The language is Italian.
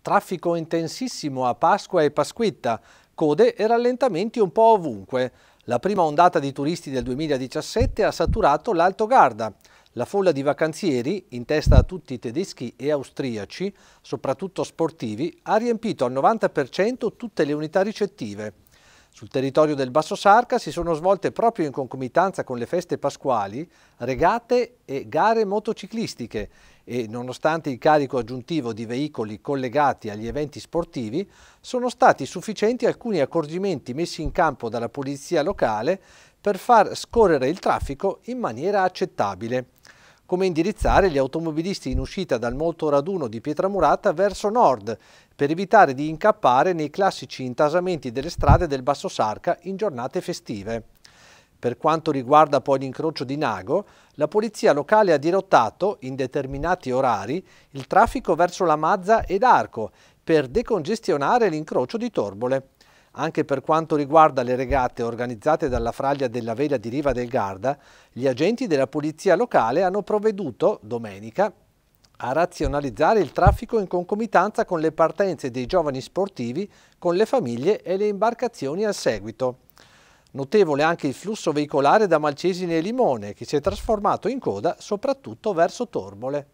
Traffico intensissimo a Pasqua e Pasquetta, code e rallentamenti un po' ovunque. La prima ondata di turisti del 2017 ha saturato l'Alto Garda. La folla di vacanzieri, in testa a tutti i tedeschi e austriaci, soprattutto sportivi, ha riempito al 90% tutte le unità ricettive. Sul territorio del Basso Sarca si sono svolte proprio in concomitanza con le feste pasquali regate e gare motociclistiche e nonostante il carico aggiuntivo di veicoli collegati agli eventi sportivi sono stati sufficienti alcuni accorgimenti messi in campo dalla polizia locale per far scorrere il traffico in maniera accettabile come indirizzare gli automobilisti in uscita dal molto raduno di Pietramurata verso nord per evitare di incappare nei classici intasamenti delle strade del Basso Sarca in giornate festive. Per quanto riguarda poi l'incrocio di Nago, la polizia locale ha dirottato, in determinati orari, il traffico verso la Mazza ed Arco per decongestionare l'incrocio di Torbole. Anche per quanto riguarda le regate organizzate dalla fraglia della vela di Riva del Garda, gli agenti della polizia locale hanno provveduto, domenica, a razionalizzare il traffico in concomitanza con le partenze dei giovani sportivi con le famiglie e le imbarcazioni a seguito. Notevole anche il flusso veicolare da Malcesine e Limone, che si è trasformato in coda soprattutto verso Tormole.